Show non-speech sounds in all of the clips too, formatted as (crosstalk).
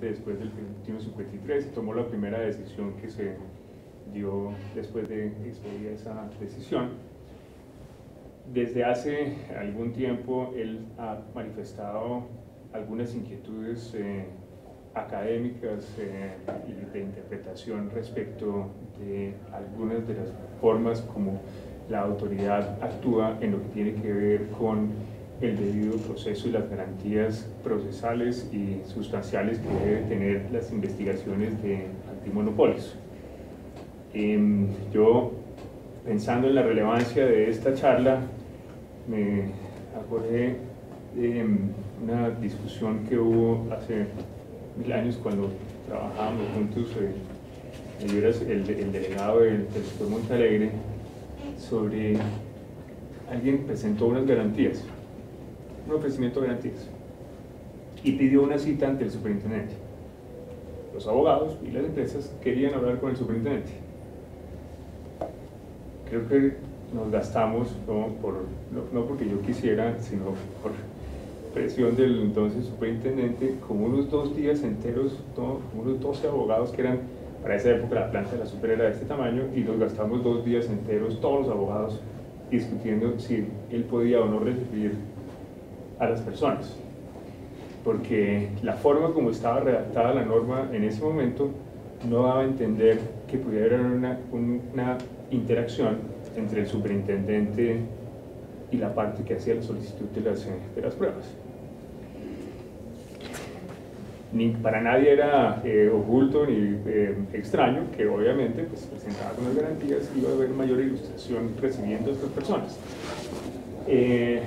después del 53, tomó la primera decisión que se dio después de expedir esa decisión. Desde hace algún tiempo él ha manifestado algunas inquietudes eh, académicas eh, y de interpretación respecto de algunas de las formas como la autoridad actúa en lo que tiene que ver con el debido proceso y las garantías procesales y sustanciales que deben tener las investigaciones de antimonopolios. Em, yo, pensando en la relevancia de esta charla, me acordé de em, una discusión que hubo hace mil años cuando trabajábamos juntos, yo eh, era el, delegado del, sector Montalegre, sobre alguien presentó unas garantías un ofrecimiento de garantías y pidió una cita ante el superintendente. Los abogados y las empresas querían hablar con el superintendente. Creo que nos gastamos, no, por, no porque yo quisiera, sino por presión del entonces superintendente, como unos dos días enteros, no, unos 12 abogados que eran, para esa época la planta de la super era de este tamaño, y nos gastamos dos días enteros, todos los abogados, discutiendo si él podía o no recibir a las personas, porque la forma como estaba redactada la norma en ese momento no daba a entender que pudiera haber una, una interacción entre el superintendente y la parte que hacía la solicitud de las, de pruebas. para nadie era eh, oculto ni eh, extraño que obviamente pues, presentaba con las garantías iba a haber mayor ilustración recibiendo a estas personas. Eh,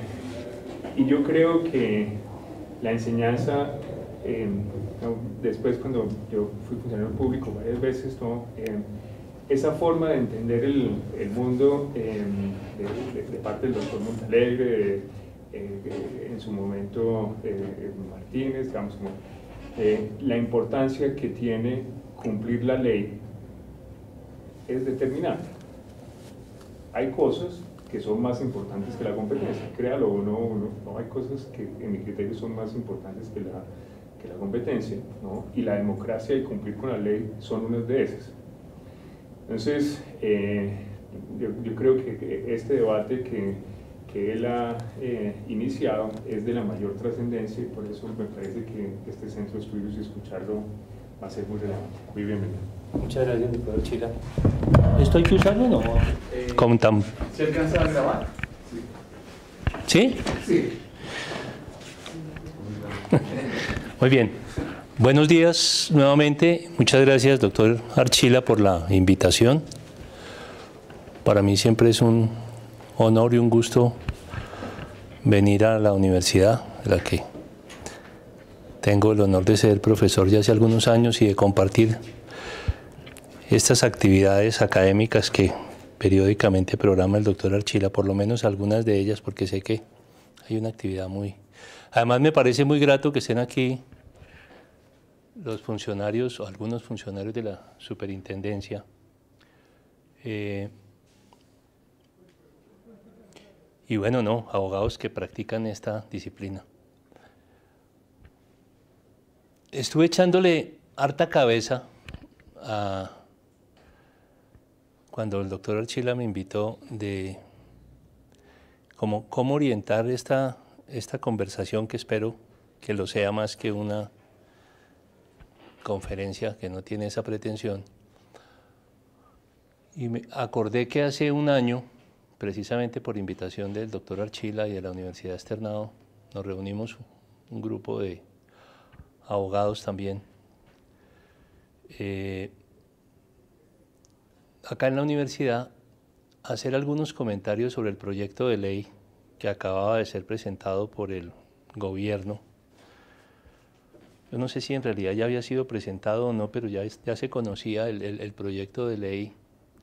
y yo creo que la enseñanza, em, después cuando yo fui funcionario público varias veces, em, esa forma de entender el, mundo em, de, parte del doctor Montalegre, eh, en su momento eh, Martínez, eh, la importancia que tiene cumplir la ley es determinante. Hay cosas que son más importantes que la competencia. Créalo o no, no, hay cosas que en mi criterio son más importantes que la, competencia, y la democracia y cumplir con la ley son unas de esas. Entonces, eh, yo, creo que este debate que, él ha eh, iniciado es de la mayor trascendencia y por eso me parece que este centro de estudios y escucharlo va a ser muy relevante. Muy bienvenido. Muchas gracias, doctor Archila. ¿Estoy ¿Esto hay o no? Eh, ¿Se alcanza a grabar? ¿Sí? Sí. Muy bien. Buenos días nuevamente. Muchas gracias, doctor Archila, por la invitación. Para mí siempre es un honor y un gusto venir a la universidad, de la que tengo el honor de ser profesor ya hace algunos años y de compartir estas actividades académicas que periódicamente programa el doctor Archila, por lo menos algunas de ellas, porque sé que hay una actividad muy... Además me parece muy grato que estén aquí los funcionarios o algunos funcionarios de la superintendencia. Eh, y bueno, no, abogados que practican esta disciplina. Estuve echándole harta cabeza a cuando el doctor Archila me invitó de cómo, orientar esta, esta conversación que espero que lo sea más que una conferencia que no tiene esa pretensión. Y me acordé que hace un año, precisamente por invitación del doctor Archila y de la Universidad Externado, nos reunimos un grupo de abogados también. Eh, acá en la universidad hacer algunos comentarios sobre el proyecto de ley que acababa de ser presentado por el gobierno. Yo no sé si en realidad ya había sido presentado o no, pero ya, se conocía el, proyecto de ley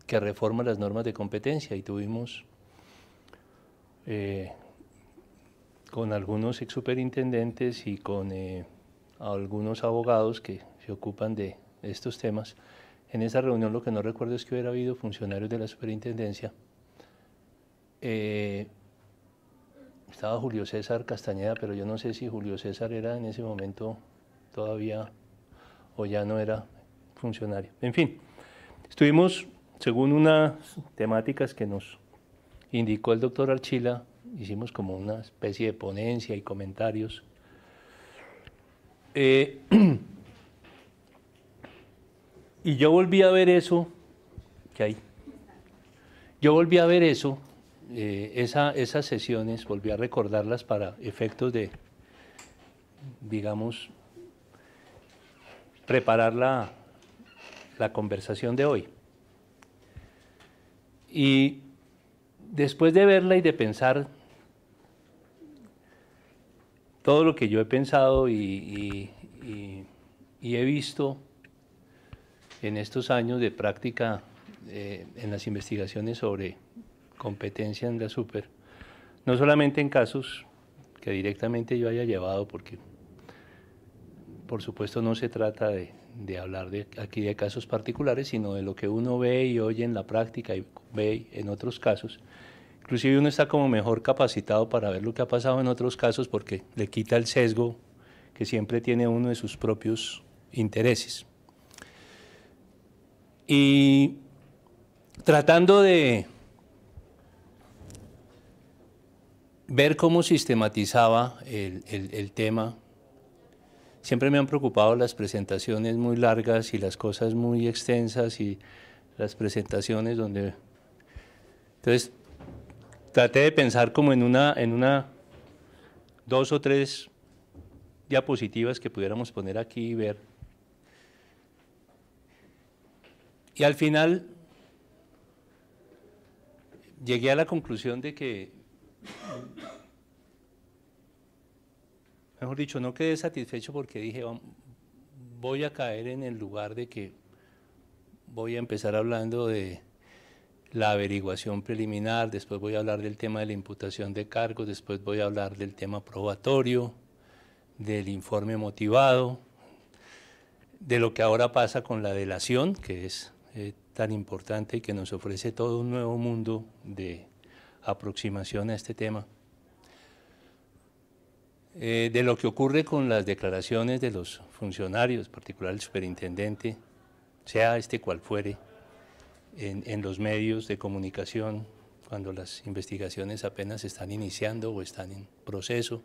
que reforma las normas de competencia y tuvimos eh, con algunos ex superintendentes y con eh, algunos abogados que se ocupan de estos temas, en esa reunión lo que no recuerdo es que hubiera habido funcionarios de la superintendencia. Eh, estaba Julio César Castañeda, pero yo no sé si Julio César era en ese momento todavía o ya no era funcionario. En fin, estuvimos, según unas temáticas que nos indicó el doctor Archila, hicimos como una especie de ponencia y comentarios. Eh, (clears throat) Y yo volví a ver eso, que hay. Yo volví a ver eso, eh, esas sesiones, volví a recordarlas para efectos de, digamos, preparar la, conversación de hoy. Y después de verla y de pensar todo lo que yo he pensado y he visto, en estos años de práctica eh, en las investigaciones sobre competencia en la super, no solamente en casos que directamente yo haya llevado, porque por supuesto no se trata de, hablar de, aquí de casos particulares, sino de lo que uno ve y oye en la práctica y ve en otros casos. Inclusive uno está como mejor capacitado para ver lo que ha pasado en otros casos porque le quita el sesgo que siempre tiene uno de sus propios intereses. Y tratando de ver cómo sistematizaba el, tema, siempre me han preocupado las presentaciones muy largas y las cosas muy extensas y las presentaciones donde... Entonces, traté de pensar como en una, en una dos o tres diapositivas que pudiéramos poner aquí y ver Y al final llegué a la conclusión de que, mejor dicho, no quedé satisfecho porque dije, voy a caer en el lugar de que voy a empezar hablando de la averiguación preliminar, después voy a hablar del tema de la imputación de cargos, después voy a hablar del tema probatorio, del informe motivado, de lo que ahora pasa con la delación, que es eh, tan importante y que nos ofrece todo un nuevo mundo de aproximación a este tema. Eh, de lo que ocurre con las declaraciones de los funcionarios, particular el superintendente, sea este cual fuere, en, en los medios de comunicación, cuando las investigaciones apenas están iniciando o están en proceso.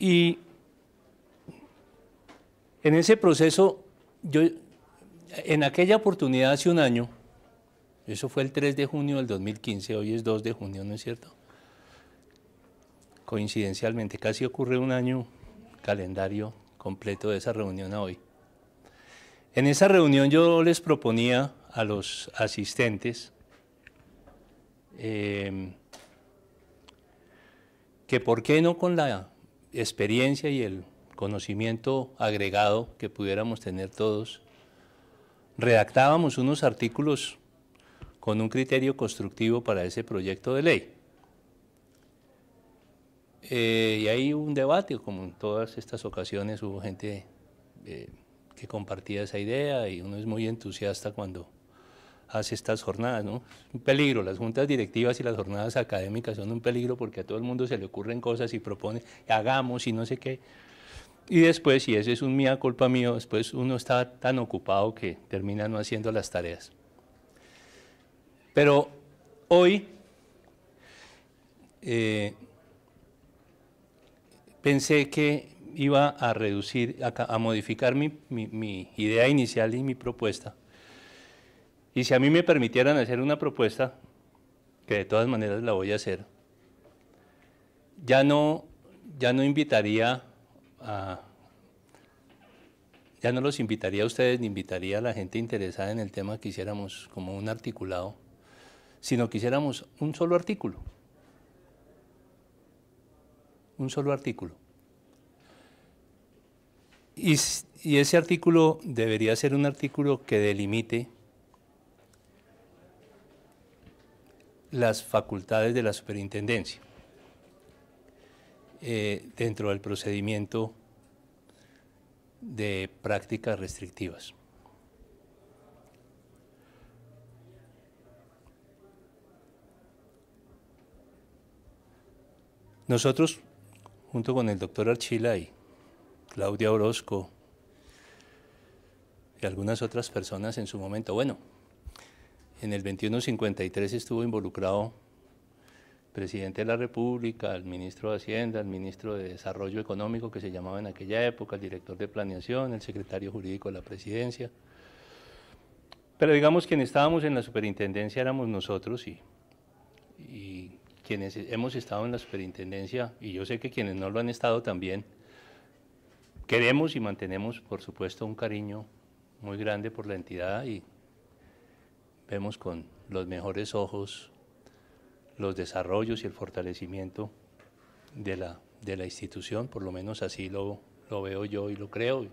Y en ese proceso yo en aquella oportunidad hace un año, eso fue el 3 de junio del 2015, hoy es 2 de junio, ¿no es cierto? Coincidencialmente, casi ocurre un año calendario completo de esa reunión a hoy. En esa reunión yo les proponía a los asistentes em, que por qué no con la experiencia y el conocimiento agregado que pudiéramos tener todos, redactábamos unos artículos con un criterio constructivo para ese proyecto de ley. Eh, y ahí un debate, como en todas estas ocasiones hubo gente eh, que compartía esa idea y uno es muy entusiasta cuando hace estas jornadas, ¿no? un peligro, las juntas directivas y las jornadas académicas son un peligro porque a todo el mundo se le ocurren cosas y propone, hagamos y no sé qué. Y después, y ese es un mía, culpa mío, después uno está tan ocupado que termina no haciendo las tareas. Pero hoy eh, pensé que iba a reducir, a, modificar mi, idea inicial y mi propuesta. Y si a mí me permitieran hacer una propuesta, que de todas maneras la voy a hacer, ya no, ya no invitaría ya no los invitaría a ustedes, ni invitaría a la gente interesada en el tema que hiciéramos como un articulado, sino que hiciéramos un solo artículo. Un solo artículo. y ese artículo debería ser un artículo que delimite las facultades de la superintendencia. Eh, dentro del procedimiento de prácticas restrictivas. Nosotros, junto con el doctor Archila y Claudia Orozco y algunas otras personas en su momento, bueno, en el 2153 estuvo involucrado presidente de la República, el ministro de Hacienda, al ministro de Desarrollo Económico, que se llamaba en aquella época, el director de planeación, el secretario jurídico de la presidencia. Pero digamos quienes estábamos en la superintendencia éramos nosotros y, y quienes hemos estado en la superintendencia, y yo sé que quienes no lo han estado también, queremos y mantenemos, por supuesto, un cariño muy grande por la entidad y vemos con los mejores ojos los desarrollos y el fortalecimiento de la, de la institución, por lo menos así lo, veo yo y lo creo.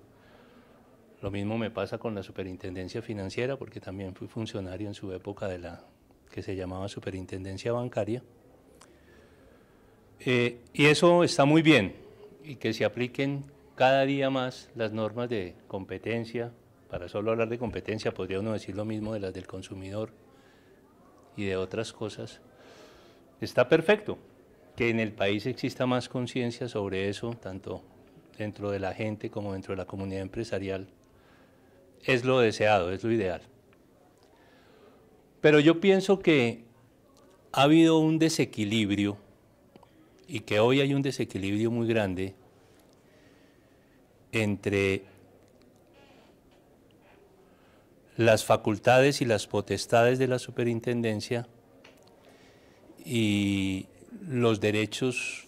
Lo mismo me pasa con la Superintendencia Financiera, porque también fui funcionario en su época de la que se llamaba Superintendencia Bancaria. Eh, y eso está muy bien, y que se apliquen cada día más las normas de competencia, para solo hablar de competencia podría uno decir lo mismo de las del consumidor y de otras cosas, Está perfecto que en el país exista más conciencia sobre eso, tanto dentro de la gente como dentro de la comunidad empresarial. Es lo deseado, es lo ideal. Pero yo pienso que ha habido un desequilibrio y que hoy hay un desequilibrio muy grande entre las facultades y las potestades de la superintendencia y los derechos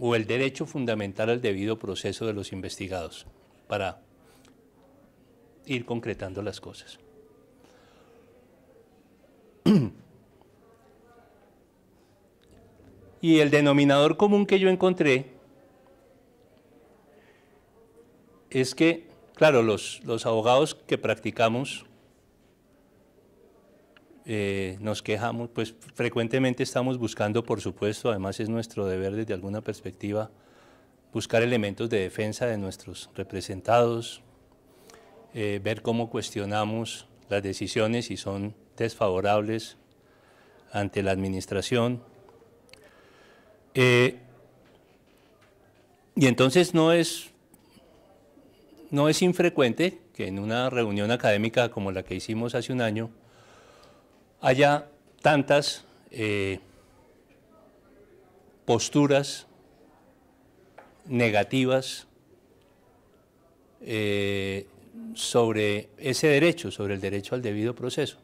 o el derecho fundamental al debido proceso de los investigados para ir concretando las cosas. (clears throat) Y el denominador común que yo encontré es que, claro, los, los abogados que practicamos eh, nos quejamos, pues frecuentemente estamos buscando, por supuesto, además es nuestro deber desde alguna perspectiva, buscar elementos de defensa de nuestros representados, eh, ver cómo cuestionamos las decisiones si son desfavorables ante la administración. Eh, y entonces no es, no es infrecuente que en una reunión académica como la que hicimos hace un año, haya tantas eh, posturas negativas eh, sobre ese derecho, sobre el derecho al debido proceso.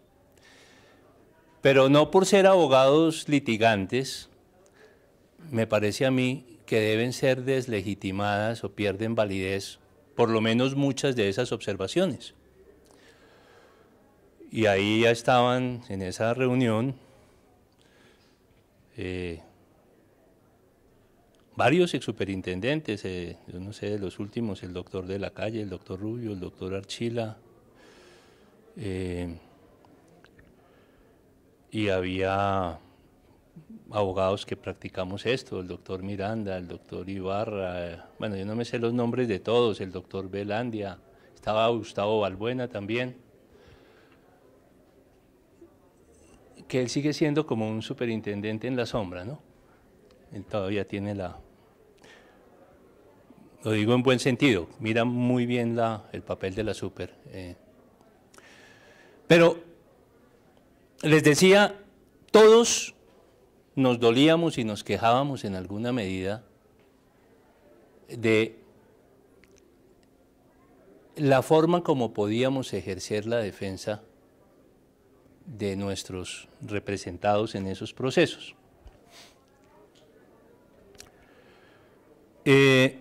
Pero no por ser abogados litigantes, me parece a mí que deben ser deslegitimadas o pierden validez por lo menos muchas de esas observaciones. Y ahí ya estaban en esa reunión eh, varios ex superintendentes, eh, yo no sé, los últimos, el doctor de la calle, el doctor Rubio, el doctor Archila. Eh, y había abogados que practicamos esto, el doctor Miranda, el doctor Ibarra, bueno, yo no me sé los nombres de todos, el doctor Belandia, estaba Gustavo Balbuena también. que él sigue siendo como un superintendente en la sombra, ¿no? Él todavía tiene la... Lo digo en buen sentido, mira muy bien la, el papel de la super. Eh. Pero les decía, todos nos dolíamos y nos quejábamos en alguna medida de la forma como podíamos ejercer la defensa de nuestros representados en esos procesos. Eh,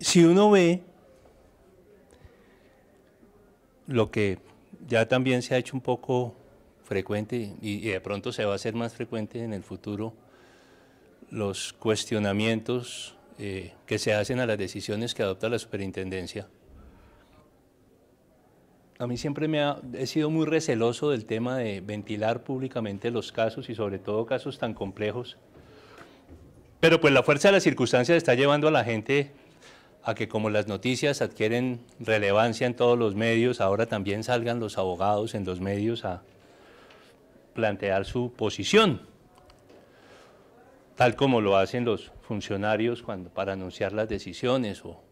si uno ve lo que ya también se ha hecho un poco frecuente y, y de pronto se va a hacer más frecuente en el futuro, los cuestionamientos eh, que se hacen a las decisiones que adopta la superintendencia. A mí siempre me ha, he sido muy receloso del tema de ventilar públicamente los casos y sobre todo casos tan complejos. Pero pues la fuerza de las circunstancias está llevando a la gente a que como las noticias adquieren relevancia en todos los medios, ahora también salgan los abogados en los medios a plantear su posición tal como lo hacen los funcionarios cuando, para anunciar las decisiones o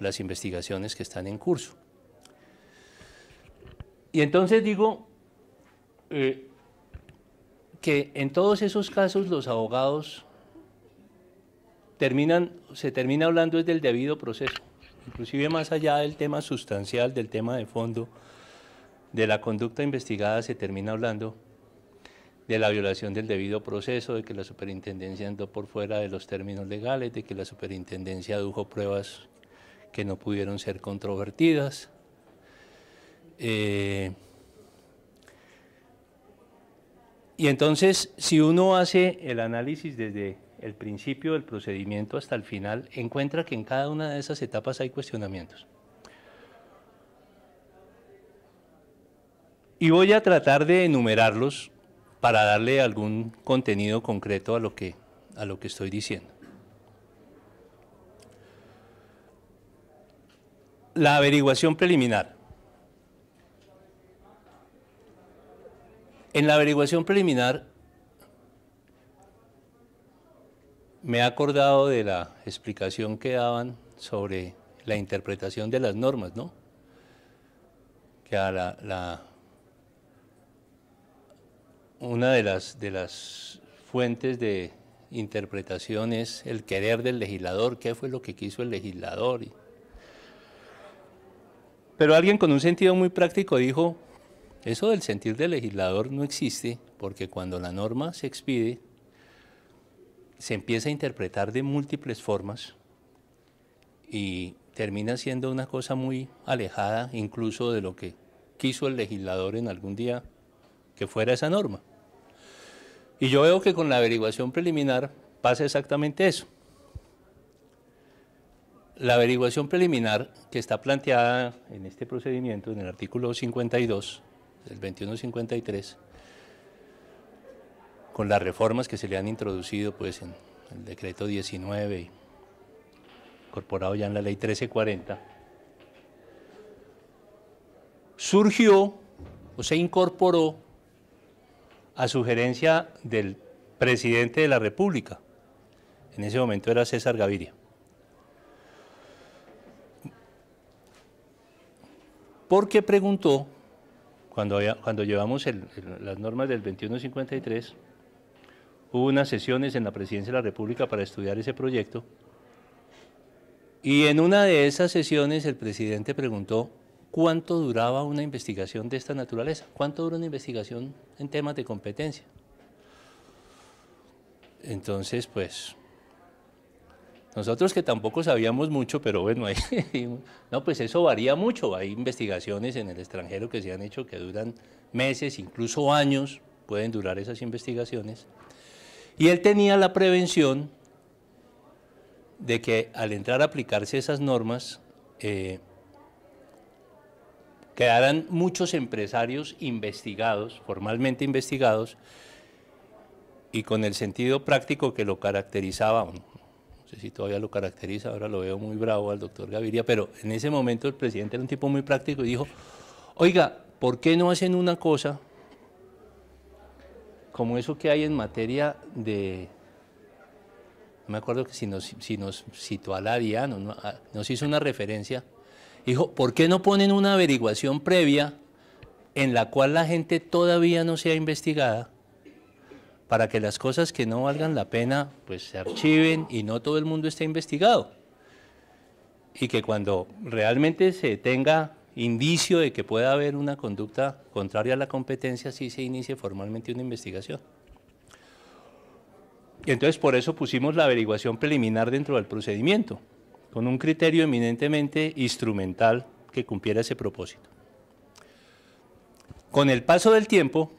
las investigaciones que están en curso. Y entonces digo eh, que en todos esos casos los abogados terminan, se termina hablando desde el debido proceso, inclusive más allá del tema sustancial, del tema de fondo, de la conducta investigada, se termina hablando de la violación del debido proceso, de que la superintendencia andó por fuera de los términos legales, de que la superintendencia adujo pruebas que no pudieron ser controvertidas. Eh, y entonces, si uno hace el análisis desde el principio del procedimiento hasta el final, encuentra que en cada una de esas etapas hay cuestionamientos. Y voy a tratar de enumerarlos para darle algún contenido concreto a lo que, a lo que estoy diciendo. La averiguación preliminar. En la averiguación preliminar me he acordado de la explicación que daban sobre la interpretación de las normas, ¿no? Que a la una de las, de las fuentes de interpretación es el querer del legislador, qué fue lo que quiso el legislador. Pero alguien con un sentido muy práctico dijo, eso del sentir del legislador no existe, porque cuando la norma se expide, se empieza a interpretar de múltiples formas y termina siendo una cosa muy alejada incluso de lo que quiso el legislador en algún día que fuera esa norma. Y yo veo que con la averiguación preliminar pasa exactamente eso. La averiguación preliminar que está planteada en este procedimiento, en el artículo 52, del 2153, con las reformas que se le han introducido pues, en el decreto 19, incorporado ya en la ley 1340, surgió o se incorporó a sugerencia del presidente de la República. En ese momento era César Gaviria. Porque preguntó, cuando, cuando llevamos las normas del 2153, hubo unas sesiones en la presidencia de la República para estudiar ese proyecto, y en una de esas sesiones el presidente preguntó ¿cuánto duraba una investigación de esta naturaleza? ¿Cuánto dura una investigación en temas de competencia? Entonces, pues, nosotros que tampoco sabíamos mucho, pero bueno, (laughs) no, pues eso varía mucho. Hay investigaciones en el extranjero que se han hecho que duran meses, incluso años, pueden durar esas investigaciones. Y él tenía la prevención de que al entrar a aplicarse esas normas, eh, Quedarán muchos empresarios investigados, formalmente investigados, y con el sentido práctico que lo caracterizaba, no sé si todavía lo caracteriza, ahora lo veo muy bravo al doctor Gaviria, pero en ese momento el presidente era un tipo muy práctico y dijo, oiga, ¿por qué no hacen una cosa como eso que hay en materia de... No me acuerdo que si nos, si citó a la DIAN, ah, nos hizo una referencia Dijo, ¿por qué no ponen una averiguación previa en la cual la gente todavía no sea investigada? Para que las cosas que no valgan la pena, pues se archiven y no todo el mundo esté investigado. Y que cuando realmente se tenga indicio de que pueda haber una conducta contraria a la competencia, sí se inicie formalmente una investigación. Y entonces por eso pusimos la averiguación preliminar dentro del procedimiento con un criterio eminentemente instrumental que cumpliera ese propósito. Con el paso del tiempo,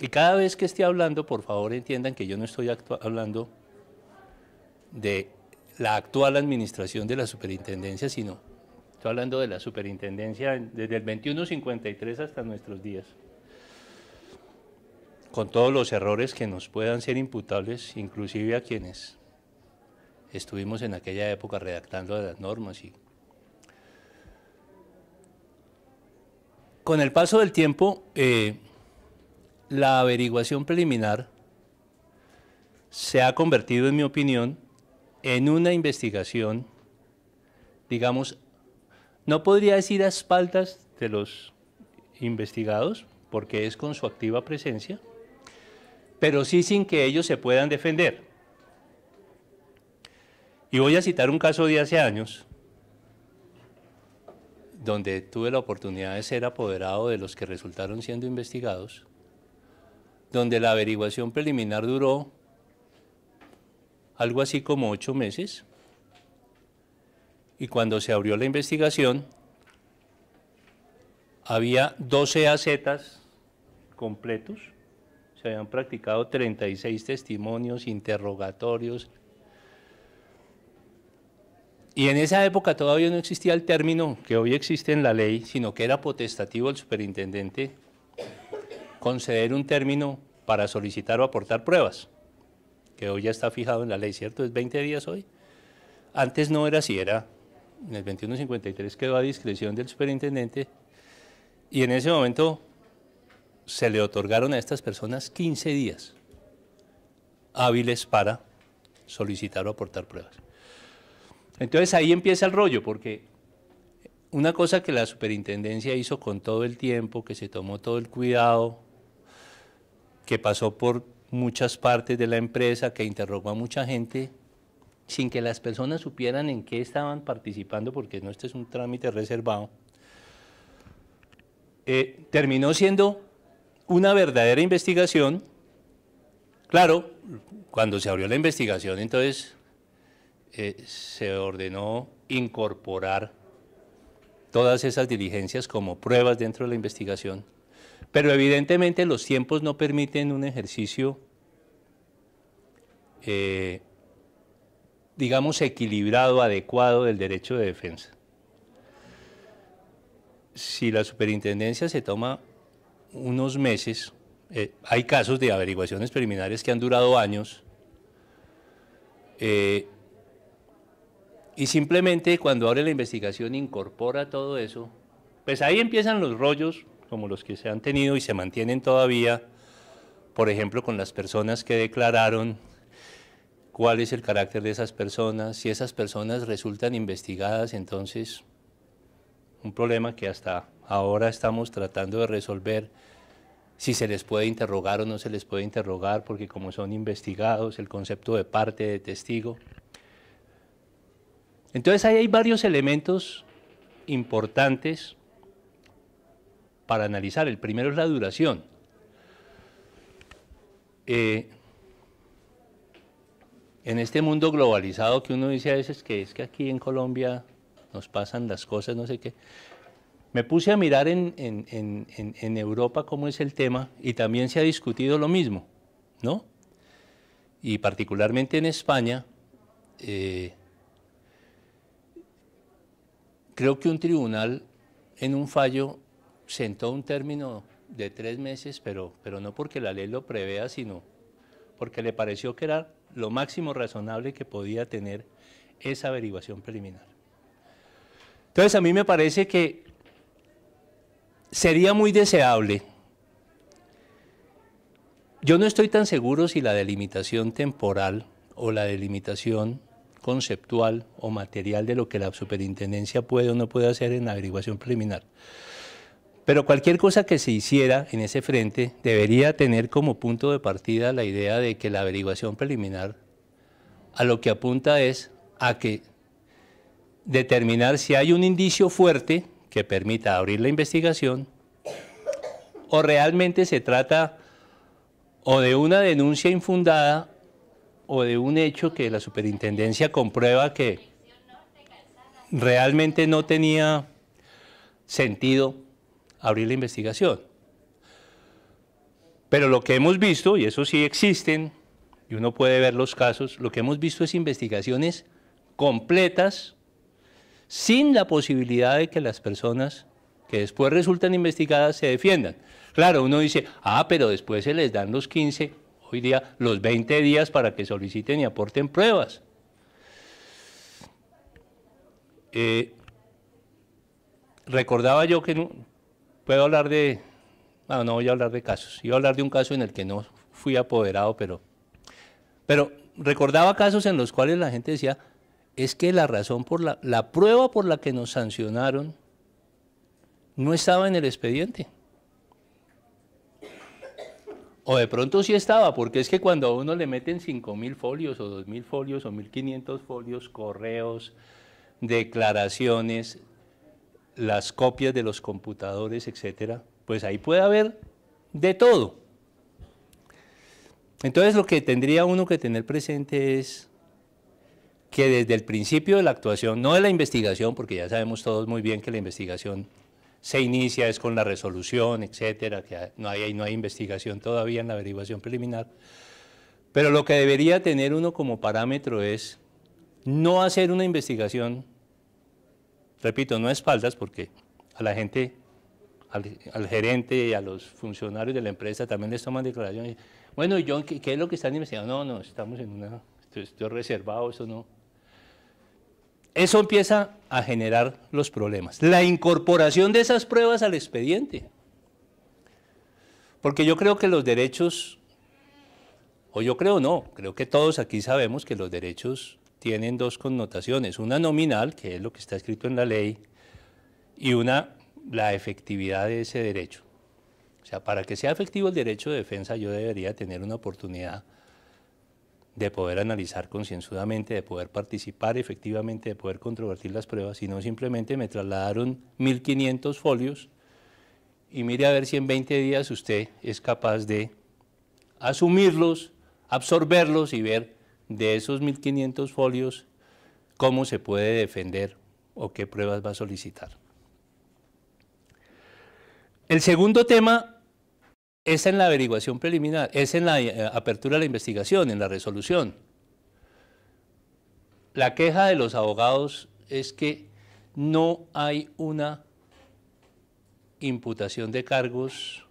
y cada vez que esté hablando, por favor entiendan que yo no estoy hablando de la actual administración de la superintendencia, sino estoy hablando de la superintendencia desde el 2153 hasta nuestros días, con todos los errores que nos puedan ser imputables, inclusive a quienes estuvimos en aquella época redactando las normas. Y... Con el paso del tiempo, eh, la averiguación preliminar se ha convertido, en mi opinión, en una investigación, digamos, no podría decir a espaldas de los investigados, porque es con su activa presencia, pero sí sin que ellos se puedan defender. Y voy a citar un caso de hace años, donde tuve la oportunidad de ser apoderado de los que resultaron siendo investigados, donde la averiguación preliminar duró algo así como ocho meses, y cuando se abrió la investigación, había 12 acetas completos, se habían practicado 36 testimonios, interrogatorios, y en esa época todavía no existía el término que hoy existe en la ley, sino que era potestativo el superintendente conceder un término para solicitar o aportar pruebas, que hoy ya está fijado en la ley, ¿cierto? Es 20 días hoy. Antes no era así, era en el 2153 quedó a discreción del superintendente y en ese momento se le otorgaron a estas personas 15 días hábiles para solicitar o aportar pruebas. Entonces ahí empieza el rollo, porque una cosa que la superintendencia hizo con todo el tiempo, que se tomó todo el cuidado, que pasó por muchas partes de la empresa, que interrogó a mucha gente, sin que las personas supieran en qué estaban participando, porque no este es un trámite reservado, eh, terminó siendo una verdadera investigación. Claro, cuando se abrió la investigación, entonces eh, se ordenó incorporar todas esas diligencias como pruebas dentro de la investigación, pero evidentemente los tiempos no permiten un ejercicio, eh, digamos, equilibrado, adecuado del derecho de defensa. Si la superintendencia se toma unos meses, eh, hay casos de averiguaciones preliminares que han durado años, y simplemente cuando abre la investigación incorpora todo eso, pues ahí empiezan los rollos, como los que se han tenido y se mantienen todavía, por ejemplo, con las personas que declararon cuál es el carácter de esas personas, si esas personas resultan investigadas, entonces un problema que hasta ahora estamos tratando de resolver, si se les puede interrogar o no se les puede interrogar, porque como son investigados, el concepto de parte, de testigo, entonces ahí hay varios elementos importantes para analizar. El primero es la duración. Eh, en este mundo globalizado que uno dice a veces que es que aquí en Colombia nos pasan las cosas, no sé qué. Me puse a mirar en, Europa cómo es el tema y también se ha discutido lo mismo, ¿no? Y particularmente en España, eh, Creo que un tribunal en un fallo sentó un término de tres meses, pero, pero no porque la ley lo prevea, sino porque le pareció que era lo máximo razonable que podía tener esa averiguación preliminar. Entonces a mí me parece que sería muy deseable. Yo no estoy tan seguro si la delimitación temporal o la delimitación conceptual o material de lo que la superintendencia puede o no puede hacer en la averiguación preliminar. Pero cualquier cosa que se hiciera en ese frente debería tener como punto de partida la idea de que la averiguación preliminar a lo que apunta es a que determinar si hay un indicio fuerte que permita abrir la investigación o realmente se trata o de una denuncia infundada o de un hecho que la superintendencia comprueba que realmente no tenía sentido abrir la investigación. Pero lo que hemos visto, y eso sí existen, y uno puede ver los casos, lo que hemos visto es investigaciones completas sin la posibilidad de que las personas que después resultan investigadas se defiendan. Claro, uno dice, ah, pero después se les dan los 15 hoy día los 20 días para que soliciten y aporten pruebas. Eh, recordaba yo que no, puedo hablar de, no, no voy a hablar de casos, iba a hablar de un caso en el que no fui apoderado, pero, pero recordaba casos en los cuales la gente decía, es que la razón por la, la prueba por la que nos sancionaron no estaba en el expediente. O de pronto sí estaba, porque es que cuando a uno le meten 5.000 folios o 2.000 folios o 1.500 folios, correos, declaraciones, las copias de los computadores, etcétera, pues ahí puede haber de todo. Entonces lo que tendría uno que tener presente es que desde el principio de la actuación, no de la investigación, porque ya sabemos todos muy bien que la investigación se inicia es con la resolución, etcétera, que no hay, no hay investigación todavía en la averiguación preliminar. Pero lo que debería tener uno como parámetro es no hacer una investigación, repito, no a espaldas, porque a la gente, al, gerente y a los funcionarios de la empresa también les toman declaraciones. Bueno, yo ¿qué, es lo que están investigando? No, no, estamos en una, estoy reservado, eso no. Eso empieza a generar los problemas. La incorporación de esas pruebas al expediente. Porque yo creo que los derechos, o yo creo no, creo que todos aquí sabemos que los derechos tienen dos connotaciones, una nominal, que es lo que está escrito en la ley, y una, la efectividad de ese derecho. O sea, para que sea efectivo el derecho de defensa yo debería tener una oportunidad de poder analizar concienzudamente, de poder participar efectivamente, de poder controvertir las pruebas, sino simplemente me trasladaron 1.500 folios y mire a ver si en 20 días usted es capaz de asumirlos, absorberlos y ver de esos 1.500 folios cómo se puede defender o qué pruebas va a solicitar. El segundo tema es en la averiguación preliminar, es en la eh, apertura de la investigación, en la resolución. La queja de los abogados es que no hay una imputación de cargos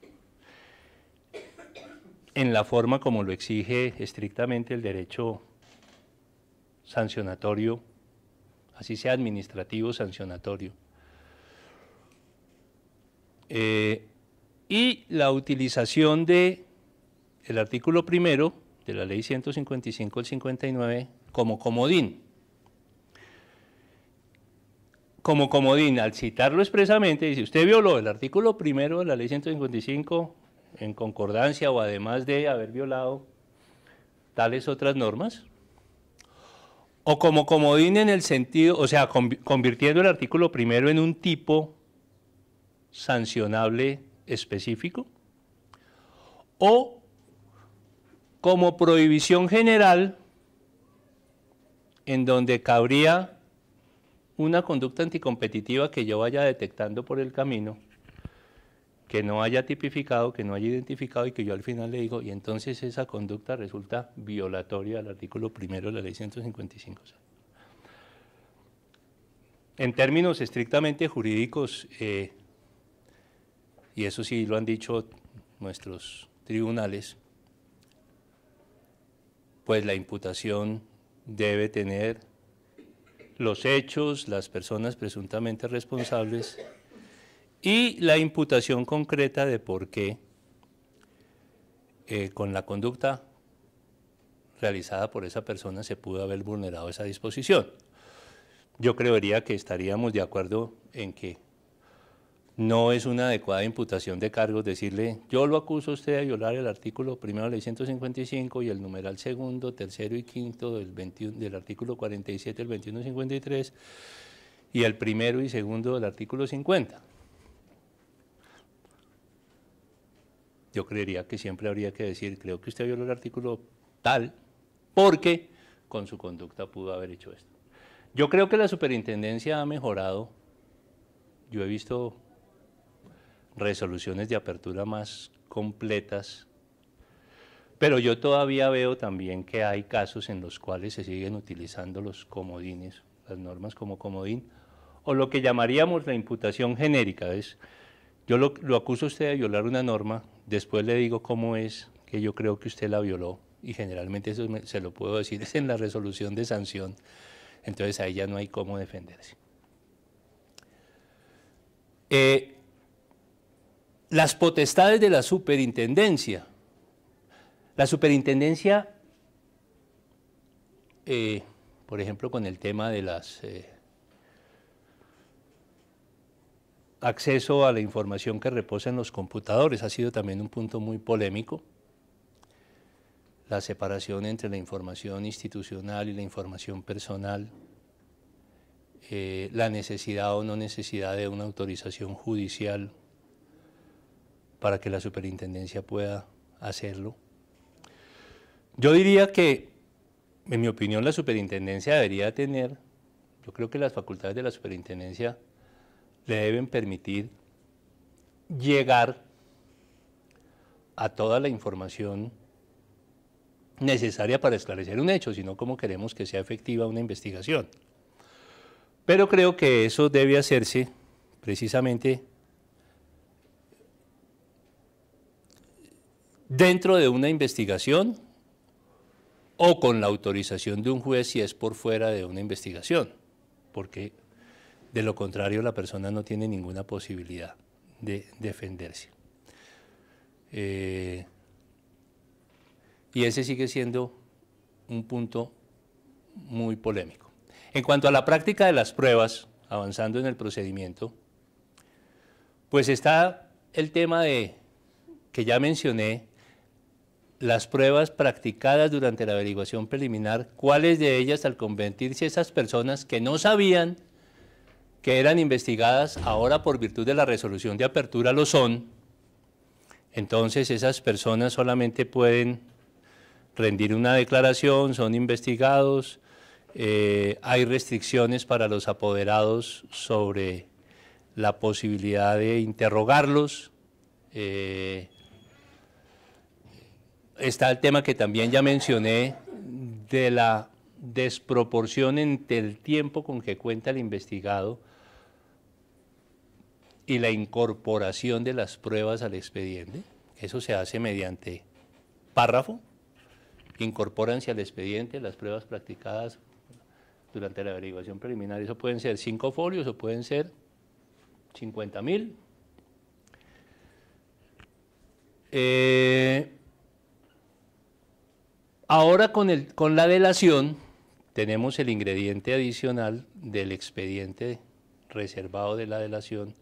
en la forma como lo exige estrictamente el derecho sancionatorio, así sea administrativo sancionatorio. Eh, y la utilización de el artículo primero de la ley 155 del 59 como comodín. Como comodín, al citarlo expresamente, dice, usted violó el artículo primero de la ley 155 en concordancia o además de haber violado tales otras normas, o como comodín en el sentido, o sea, convirtiendo el artículo primero en un tipo sancionable específico, o como prohibición general en donde cabría una conducta anticompetitiva que yo vaya detectando por el camino, que no haya tipificado, que no haya identificado y que yo al final le digo, y entonces esa conducta resulta violatoria al artículo primero de la ley 155. En términos estrictamente jurídicos, eh, y eso sí lo han dicho nuestros tribunales, pues la imputación debe tener los hechos, las personas presuntamente responsables y la imputación concreta de por qué eh, con la conducta realizada por esa persona se pudo haber vulnerado esa disposición. Yo creería que estaríamos de acuerdo en que no es una adecuada imputación de cargos decirle, yo lo acuso a usted de violar el artículo primero ley 155 y el numeral segundo, tercero y quinto del, 21, del artículo 47 del 2153 y el primero y segundo del artículo 50. Yo creería que siempre habría que decir, creo que usted violó el artículo tal, porque con su conducta pudo haber hecho esto. Yo creo que la superintendencia ha mejorado. Yo he visto resoluciones de apertura más completas, pero yo todavía veo también que hay casos en los cuales se siguen utilizando los comodines, las normas como comodín, o lo que llamaríamos la imputación genérica, es yo lo, acuso a usted de violar una norma, después le digo cómo es que yo creo que usted la violó, y generalmente eso se lo puedo decir, (laughs) es en la resolución de sanción, entonces ahí ya no hay cómo defenderse. Eh, las potestades de la superintendencia. La superintendencia, eh, por ejemplo, con el tema de las eh, acceso a la información que reposa en los computadores, ha sido también un punto muy polémico. La separación entre la información institucional y la información personal, eh, la necesidad o no necesidad de una autorización judicial para que la superintendencia pueda hacerlo. Yo diría que, en mi opinión, la superintendencia debería tener, yo creo que las facultades de la superintendencia le deben permitir llegar a toda la información necesaria para esclarecer un hecho, sino como queremos que sea efectiva una investigación. Pero creo que eso debe hacerse precisamente dentro de una investigación o con la autorización de un juez si es por fuera de una investigación, porque de lo contrario la persona no tiene ninguna posibilidad de defenderse. Eh, y ese sigue siendo un punto muy polémico. En cuanto a la práctica de las pruebas, avanzando en el procedimiento, pues está el tema de que ya mencioné las pruebas practicadas durante la averiguación preliminar, cuáles de ellas al convertirse esas personas que no sabían que eran investigadas ahora por virtud de la resolución de apertura lo son, entonces esas personas solamente pueden rendir una declaración, son investigados, eh, hay restricciones para los apoderados sobre la posibilidad de interrogarlos, eh, está el tema que también ya mencioné de la desproporción entre el tiempo con que cuenta el investigado y la incorporación de las pruebas al expediente. Eso se hace mediante párrafo. Incorpóranse al expediente las pruebas practicadas durante la averiguación preliminar. Eso pueden ser cinco folios o pueden ser 50.000. mil. Eh, Ahora con, la delación tenemos el ingrediente adicional del expediente reservado de la delación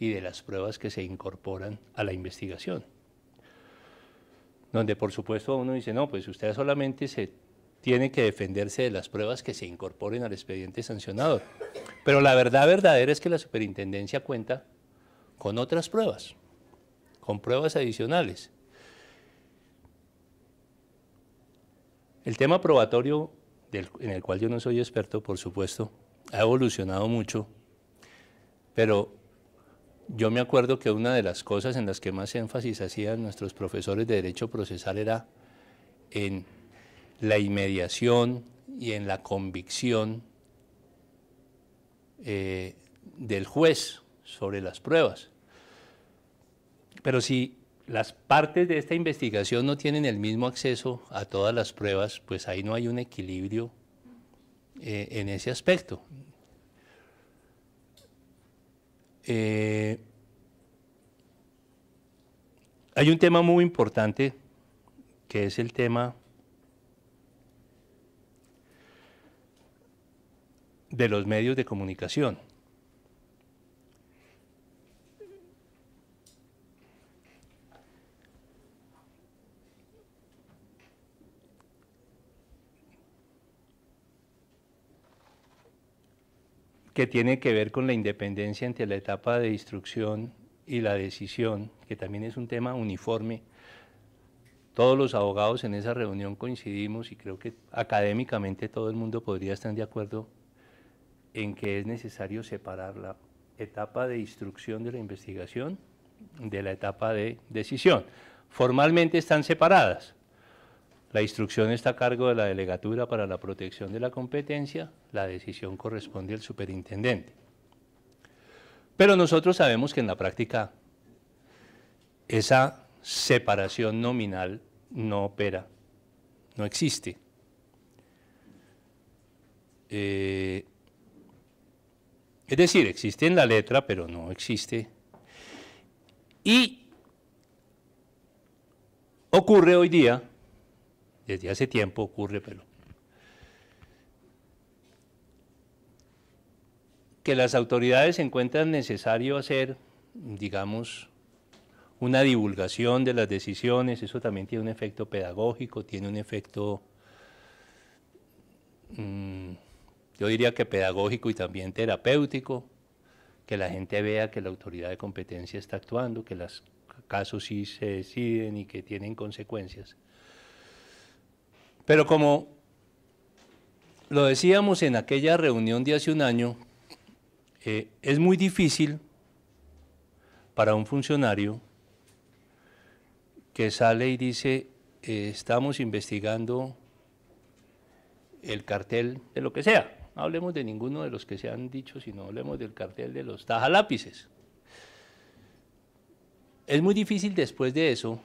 y de las pruebas que se incorporan a la investigación. Donde por supuesto uno dice, no, pues usted solamente se tiene que defenderse de las pruebas que se incorporen al expediente sancionador. Pero la verdad verdadera es que la superintendencia cuenta con otras pruebas, con pruebas adicionales. El tema probatorio, en el cual yo no soy experto, por supuesto, ha evolucionado mucho, pero yo me acuerdo que una de las cosas en las que más énfasis hacían nuestros profesores de Derecho Procesal era en la inmediación y en la convicción eh, del juez sobre las pruebas. Pero si las partes de esta investigación no tienen el mismo acceso a todas las pruebas, pues ahí no hay un equilibrio eh, en ese aspecto. Eh, hay un tema muy importante que es el tema de los medios de comunicación. que tiene que ver con la independencia entre la etapa de instrucción y la decisión, que también es un tema uniforme. Todos los abogados en esa reunión coincidimos y creo que académicamente todo el mundo podría estar de acuerdo en que es necesario separar la etapa de instrucción de la investigación de la etapa de decisión. Formalmente están separadas, la instrucción está a cargo de la Delegatura para la Protección de la Competencia, la decisión corresponde al superintendente. Pero nosotros sabemos que en la práctica esa separación nominal no opera, no existe. Eh, es decir, existe en la letra, pero no existe. Y ocurre hoy día desde hace tiempo ocurre, pero que las autoridades encuentran necesario hacer, digamos, una divulgación de las decisiones, eso también tiene un efecto pedagógico, tiene un efecto, mm, yo diría que pedagógico y también terapéutico, que la gente vea que la autoridad de competencia está actuando, que los casos sí se deciden y que tienen consecuencias. Pero como lo decíamos en aquella reunión de hace un año, eh, es muy difícil para un funcionario que sale y dice, eh, estamos investigando el cartel de lo que sea. No hablemos de ninguno de los que se han dicho, sino hablemos del cartel de los tajalápices. Es muy difícil después de eso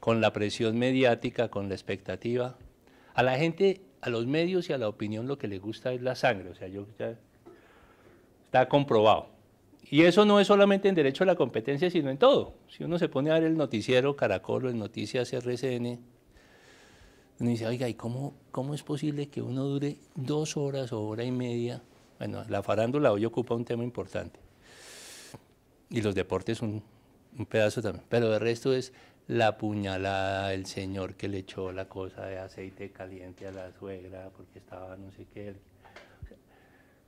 con la presión mediática, con la expectativa. A la gente, a los medios y a la opinión lo que le gusta es la sangre, o sea, yo ya está comprobado. Y eso no es solamente en derecho a la competencia, sino en todo. Si uno se pone a ver el noticiero Caracol o el Noticias RCN, uno dice, oiga, ¿y cómo, es posible que uno dure dos horas o hora y media? Bueno, la farándula hoy ocupa un tema importante. Y los deportes un, un pedazo también. Pero el resto es la puñalada el señor que le echó la cosa de aceite caliente a la suegra porque estaba no sé qué.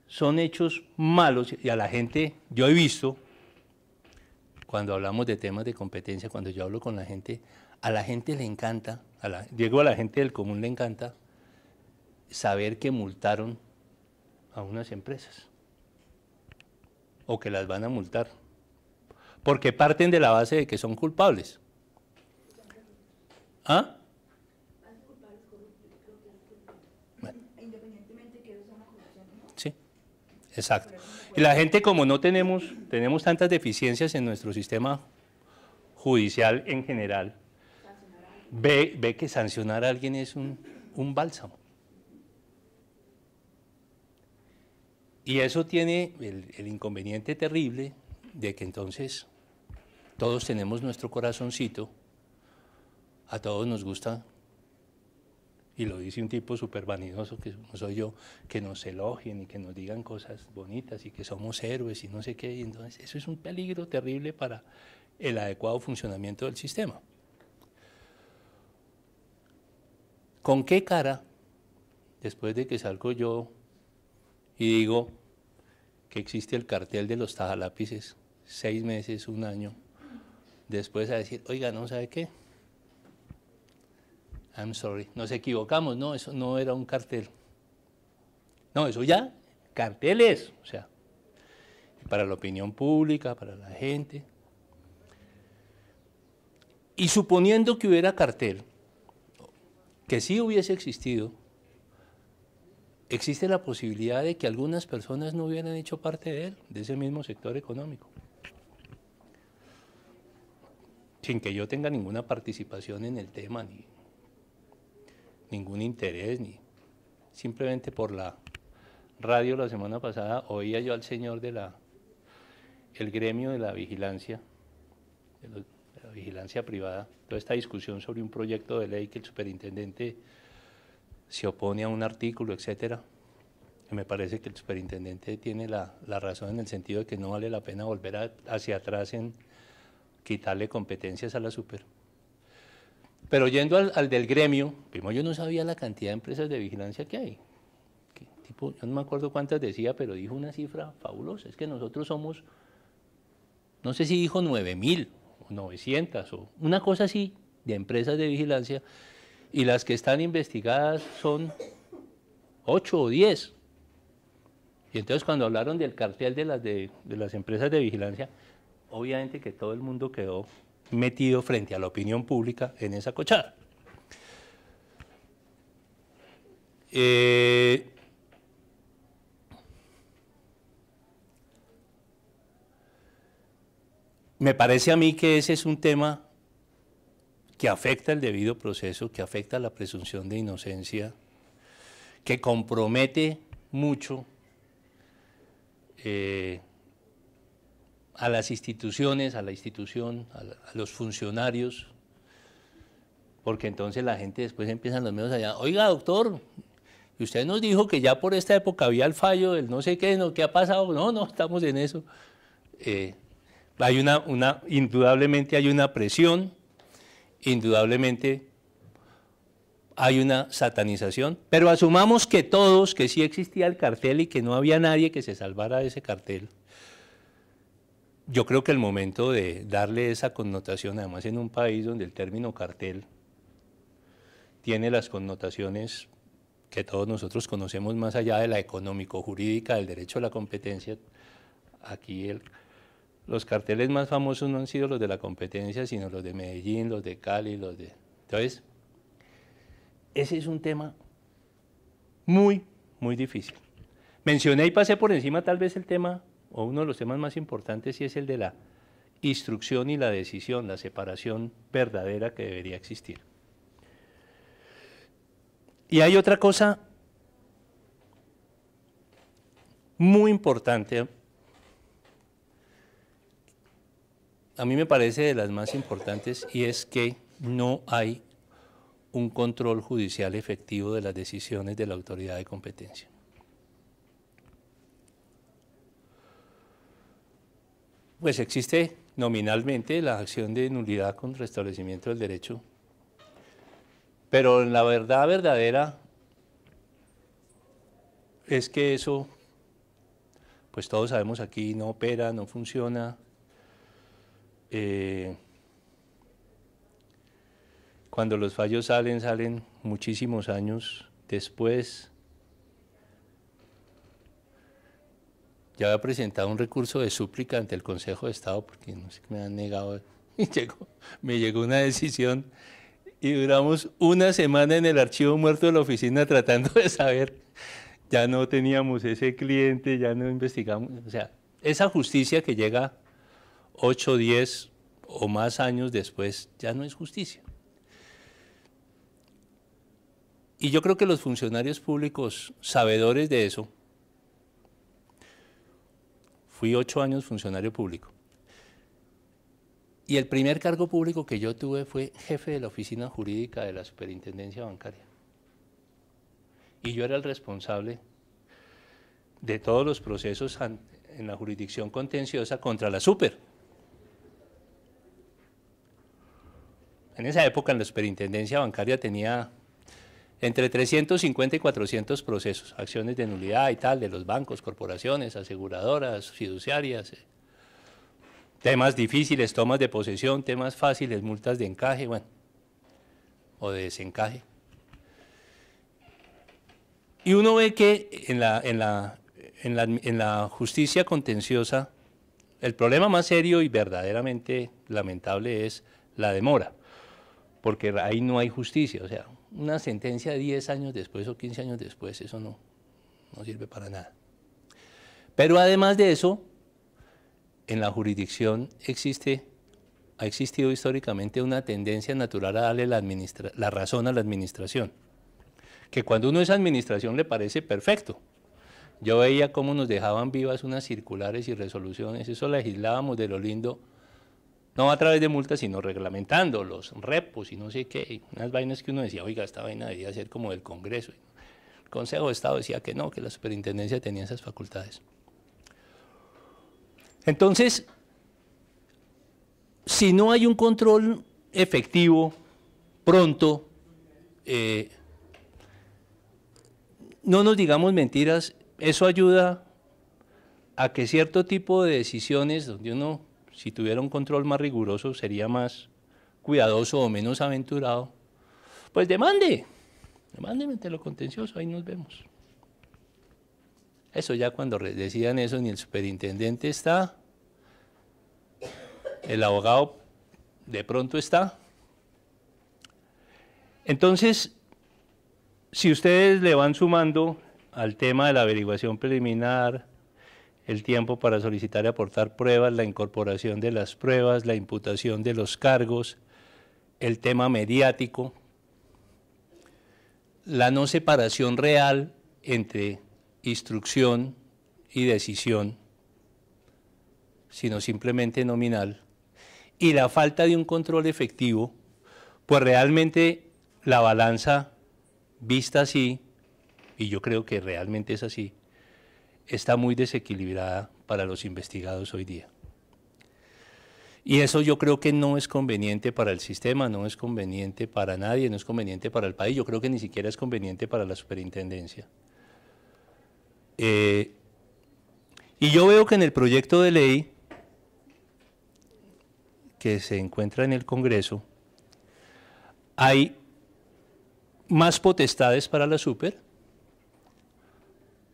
Son hechos malos y a la gente, yo he visto, cuando hablamos de temas de competencia, cuando yo hablo con la gente, a la gente le encanta, a la, a la gente del común le encanta saber que multaron a unas empresas o que las van a multar, porque parten de la base de que son culpables. ¿Ah? Sí, exacto. Y la gente, como no tenemos, tenemos tantas deficiencias en nuestro sistema judicial en general, ve, que sancionar a alguien es un, un bálsamo. Y eso tiene el, el, inconveniente terrible de que entonces todos tenemos nuestro corazoncito a todos nos gusta, y lo dice un tipo súper vanidoso que no soy yo, que nos elogien y que nos digan cosas bonitas y que somos héroes y no sé qué. Y entonces eso es un peligro terrible para el adecuado funcionamiento del sistema. ¿Con qué cara, después de que salgo yo y digo que existe el cartel de los tajalápices, seis meses, un año, después a decir, oiga, ¿no sabe qué? I'm sorry, nos equivocamos, no, eso no era un cartel. No, eso ya, carteles, o sea, para la opinión pública, para la gente. Y suponiendo que hubiera cartel, que sí hubiese existido, existe la posibilidad de que algunas personas no hubieran hecho parte de él, de ese mismo sector económico, sin que yo tenga ninguna participación en el tema ni, ningún interés, ni simplemente por la radio la semana pasada oía yo al señor de la el gremio de la vigilancia, de, la vigilancia privada, toda esta discusión sobre un proyecto de ley que el superintendente se opone a un artículo, etcétera. Y me parece que el superintendente tiene la, razón en el sentido de que no vale la pena volver hacia atrás en quitarle competencias a la super. Pero yendo al, del gremio, primero yo no sabía la cantidad de empresas de vigilancia que hay. yo no me acuerdo cuántas decía, pero dijo una cifra fabulosa. Es que nosotros somos, no sé si dijo 9.000 o 900 o una cosa así de empresas de vigilancia y las que están investigadas son 8 o 10. Y entonces cuando hablaron del cartel de las, de las empresas de vigilancia, obviamente que todo el mundo quedó metido frente a la opinión pública en esa cochada. Eh, me parece a mí que ese es un tema que afecta el debido proceso, que afecta la presunción de inocencia, que compromete mucho eh, a las instituciones, a la institución, a, los funcionarios, porque entonces la gente después empieza empiezan los medios allá, oiga doctor, usted nos dijo que ya por esta época había el fallo del no sé qué, no, qué ha pasado, no, no, estamos en eso. Eh, hay una, una, indudablemente hay una presión, indudablemente hay una satanización, pero asumamos que todos, que sí existía el cartel y que no había nadie que se salvara de ese cartel yo creo que el momento de darle esa connotación, además en un país donde el término cartel tiene las connotaciones que todos nosotros conocemos más allá de la económico-jurídica, del derecho a la competencia, aquí los carteles más famosos no han sido los de la competencia, sino los de Medellín, los de Cali, los de... Entonces, ese es un tema muy, muy difícil. Mencioné y pasé por encima tal vez el tema o uno de los temas más importantes y es el de la instrucción y la decisión, la separación verdadera que debería existir. Y hay otra cosa muy importante, a mí me parece de las más importantes, y es que no hay un control judicial efectivo de las decisiones de la autoridad de competencia. Pues existe nominalmente la acción de nulidad con restablecimiento del derecho, pero la verdad verdadera es que eso, pues todos sabemos aquí, no opera, no funciona. Eh, cuando los fallos salen, salen muchísimos años después ya había presentado un recurso de súplica ante el Consejo de Estado porque no sé qué me han negado. (laughs) me llegó una decisión y duramos una semana en el archivo muerto de la oficina (laughs) tratando de saber. Ya no teníamos ese cliente, ya no investigamos. O sea, esa justicia que llega 8, 10 o más años después ya no es justicia. Y yo creo que los funcionarios públicos sabedores de eso, Fui ocho años funcionario público. Y el primer cargo público que yo tuve fue jefe de la oficina jurídica de la superintendencia bancaria. Y yo era el responsable de todos los procesos en la jurisdicción contenciosa contra la super. En esa época en la superintendencia bancaria tenía entre 350 y 400 procesos, acciones de nulidad y tal, de los bancos, corporaciones, aseguradoras, fiduciarias, eh, temas difíciles, tomas de posesión, temas fáciles, multas de encaje, bueno, o de desencaje. Y uno ve que en la, en la justicia contenciosa, el problema más serio y verdaderamente lamentable es la demora, porque ahí no hay justicia, o sea, una sentencia 10 años después o 15 años después, eso no, no sirve para nada. Pero además de eso, en la jurisdicción existe, ha existido históricamente una tendencia natural a darle la, la razón a la administración, que cuando uno es administración le parece perfecto. Yo veía cómo nos dejaban vivas unas circulares y resoluciones, eso legislábamos de lo lindo no a través de multas, sino reglamentando los repos y no sé qué, unas vainas que uno decía, oiga, esta vaina debería ser como del Congreso. El Consejo de Estado decía que no, que la superintendencia tenía esas facultades. Entonces, si no hay un control efectivo, pronto, eh, no nos digamos mentiras, eso ayuda a que cierto tipo de decisiones donde uno si tuviera un control más riguroso, sería más cuidadoso o menos aventurado, pues demande, demande ante lo contencioso, ahí nos vemos. Eso ya cuando decidan eso, ni el superintendente está, el abogado de pronto está. Entonces, si ustedes le van sumando al tema de la averiguación preliminar, el tiempo para solicitar y aportar pruebas, la incorporación de las pruebas, la imputación de los cargos, el tema mediático, la no separación real entre instrucción y decisión, sino simplemente nominal, y la falta de un control efectivo, pues realmente la balanza vista así, y yo creo que realmente es así, está muy desequilibrada para los investigados hoy día. Y eso yo creo que no es conveniente para el sistema, no es conveniente para nadie, no es conveniente para el país, yo creo que ni siquiera es conveniente para la superintendencia. Eh, y yo veo que en el proyecto de ley que se encuentra en el Congreso hay más potestades para la super,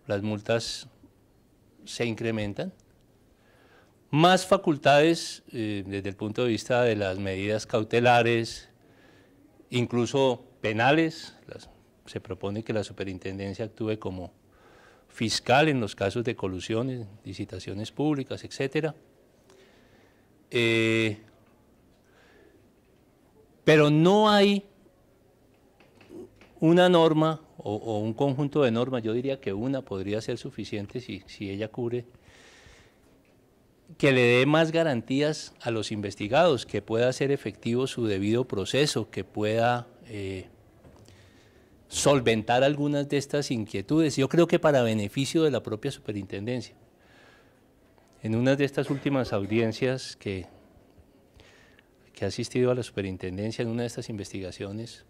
las multas se incrementan, más facultades eh, desde el punto de vista de las medidas cautelares, incluso penales. se propone que la superintendencia actúe como fiscal en los casos de colusiones, licitaciones públicas, etcétera, eh, pero no hay una norma o, un conjunto de normas, yo diría que una podría ser suficiente si, ella cubre, que le dé más garantías a los investigados, que pueda ser efectivo su debido proceso, que pueda eh, solventar algunas de estas inquietudes. Yo creo que para beneficio de la propia superintendencia. En una de estas últimas audiencias que, que ha asistido a la superintendencia, en una de estas investigaciones,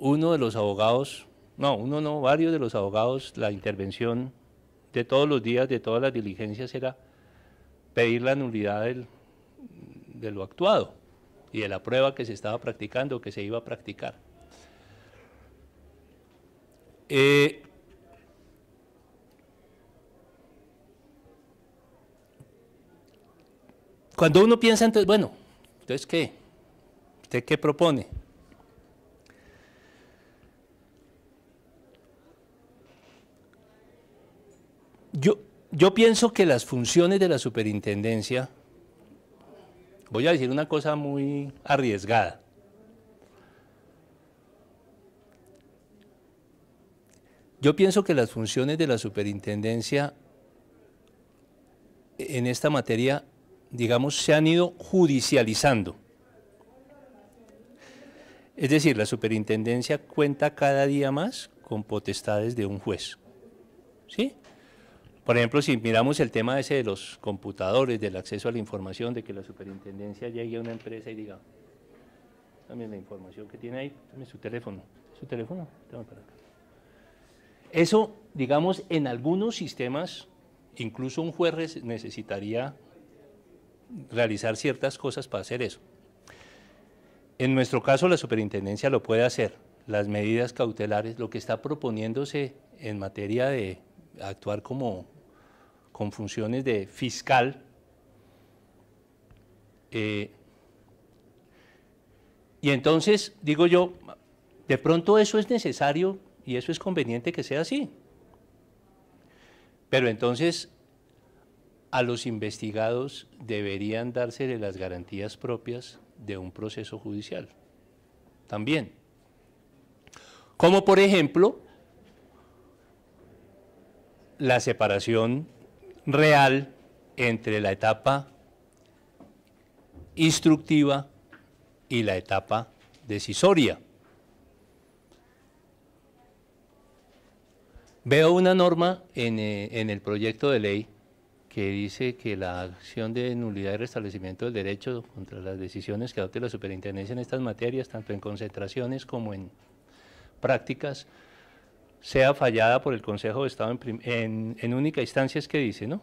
uno de los abogados, no, uno no, varios de los abogados, la intervención de todos los días, de todas las diligencias era pedir la nulidad de lo actuado y de la prueba que se estaba practicando, que se iba a practicar. Eh, cuando uno piensa, entonces, bueno, entonces, ¿qué? ¿Usted qué propone? Yo, pienso que las funciones de la superintendencia, voy a decir una cosa muy arriesgada, Yo pienso que las funciones de la superintendencia en esta materia, digamos, se han ido judicializando. Es decir, la superintendencia cuenta cada día más con potestades de un juez. ¿Sí? Por ejemplo, si miramos el tema ese de los computadores, del acceso a la información, de que la superintendencia llegue a una empresa y diga, dame la información que tiene ahí, dame su teléfono, su teléfono, para acá. Eso, digamos, en algunos sistemas, incluso un juez necesitaría realizar ciertas cosas para hacer eso. En nuestro caso, la superintendencia lo puede hacer. Las medidas cautelares, lo que está proponiéndose en materia de actuar como con funciones de fiscal, eh, y entonces, digo yo, de pronto eso es necesario y eso es conveniente que sea así. Pero entonces a los investigados deberían dársele las garantías propias de un proceso judicial. También. Como por ejemplo la separación real entre la etapa instructiva y la etapa decisoria. Veo una norma eh, en, el proyecto de ley que dice que la acción de nulidad y restablecimiento del derecho contra las decisiones que adopte la superintendencia en estas materias, tanto en concentraciones como en prácticas, sea fallada por el Consejo de Estado en, única instancia, es que dice, ¿no?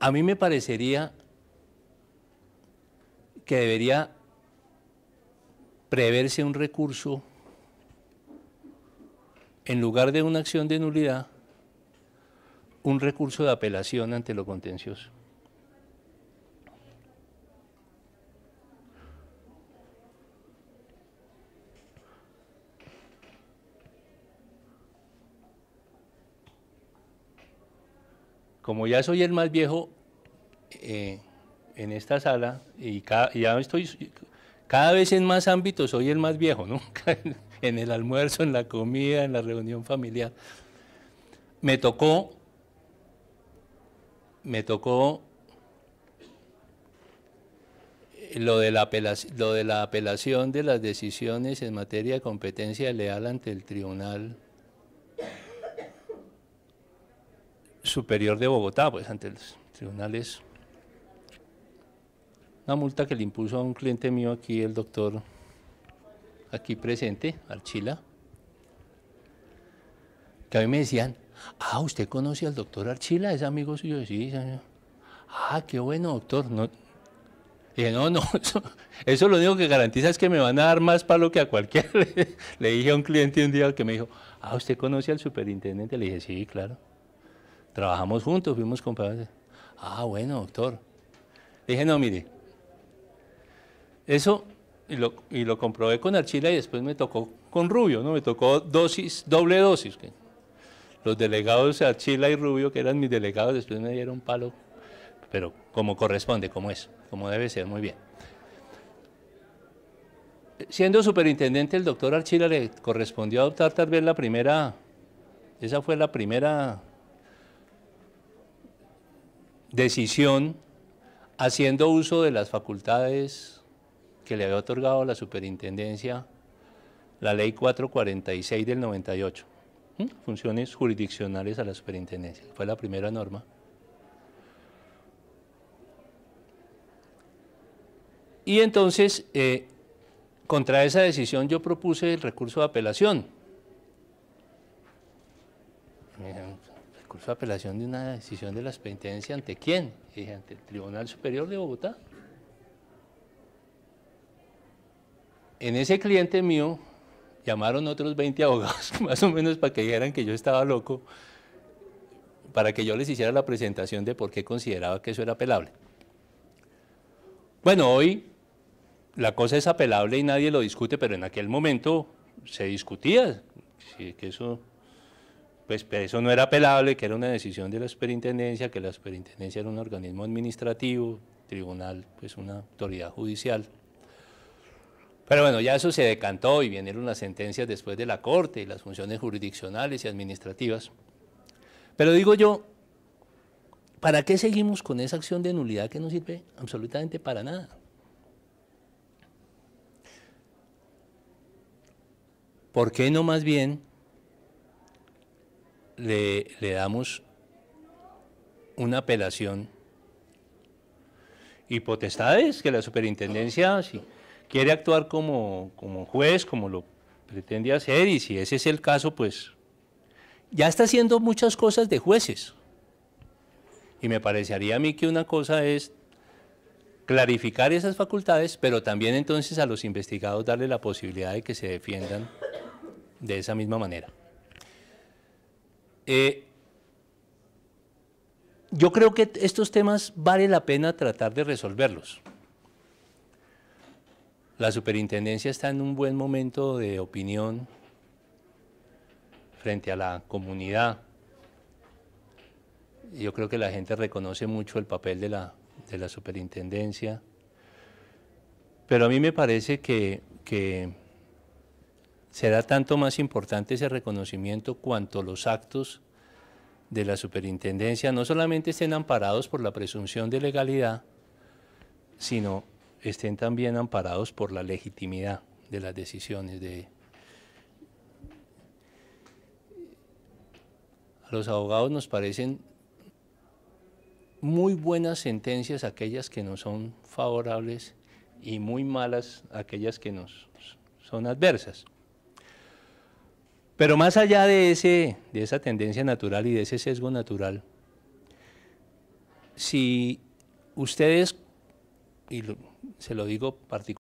A mí me parecería que debería preverse un recurso en lugar de una acción de nulidad, un recurso de apelación ante lo contencioso. Como ya soy el más viejo eh, en esta sala y cada, ya estoy, cada vez en más ámbitos soy el más viejo, ¿no? (laughs) en el almuerzo, en la comida, en la reunión familiar. Me tocó, me tocó lo de, la lo de la apelación de las decisiones en materia de competencia leal ante el Tribunal Superior de Bogotá, pues ante los tribunales. Una multa que le impuso a un cliente mío aquí, el doctor, aquí presente, Archila, que a mí me decían, ah, ¿usted conoce al doctor Archila? ¿Es amigo suyo? Sí, señor. Ah, qué bueno, doctor. No, Dije, no, no, (laughs) eso, lo único que garantiza es que me van a dar más palo que a cualquier... Le, (laughs) le dije a un cliente un día que me dijo, ah, ¿usted conoce al superintendente? Le dije, sí, claro. Trabajamos juntos, fuimos compañeros. Ah, bueno, doctor. Dije, no, mire. Eso, y lo, comprobé con Archila y después me tocó con Rubio, ¿no? Me tocó dosis, doble dosis. Los delegados de Archila y Rubio, que eran mis delegados, después me dieron palo, pero como corresponde, como es, como debe ser, muy bien. Siendo superintendente, el doctor Archila le correspondió adoptar tal vez la primera, esa fue la primera decisión haciendo uso de las facultades que le había otorgado la superintendencia la ley 446 del 98, ¿Mm? funciones jurisdiccionales a la superintendencia, fue la primera norma. Y entonces, eh, contra esa decisión yo propuse el recurso de apelación recurso apelación de una decisión de las penitencias, ¿ante quién? dije, ante el Tribunal Superior de Bogotá. En ese cliente mío llamaron otros 20 abogados, (laughs) más o menos para que dijeran que yo estaba loco, para que yo les hiciera la presentación de por qué consideraba que eso era apelable. Bueno, hoy la cosa es apelable y nadie lo discute, pero en aquel momento se discutía, que eso pues eso no era apelable, que era una decisión de la superintendencia, que la superintendencia era un organismo administrativo, tribunal, pues una autoridad judicial. Pero bueno, ya eso se decantó y vinieron las sentencias después de la Corte y las funciones jurisdiccionales y administrativas. Pero digo yo, ¿para qué seguimos con esa acción de nulidad que no sirve absolutamente para nada? ¿Por qué no más bien le, damos una apelación y potestades que la superintendencia si quiere actuar como, como juez, como lo pretende hacer, y si ese es el caso, pues ya está haciendo muchas cosas de jueces. Y me parecería a mí que una cosa es clarificar esas facultades, pero también entonces a los investigados darle la posibilidad de que se defiendan de esa misma manera. Eh, yo creo que estos temas vale la pena tratar de resolverlos. La superintendencia está en un buen momento de opinión frente a la comunidad. Yo creo que la gente reconoce mucho el papel de la, superintendencia, pero a mí me parece que, que Será tanto más importante ese reconocimiento cuanto los actos de la superintendencia no solamente estén amparados por la presunción de legalidad, sino estén también amparados por la legitimidad de las decisiones de a los abogados nos parecen muy buenas sentencias aquellas que nos son favorables y muy malas aquellas que nos son adversas. Pero más allá de, ese, de esa tendencia natural y de ese sesgo natural, si ustedes, y se lo digo particularmente,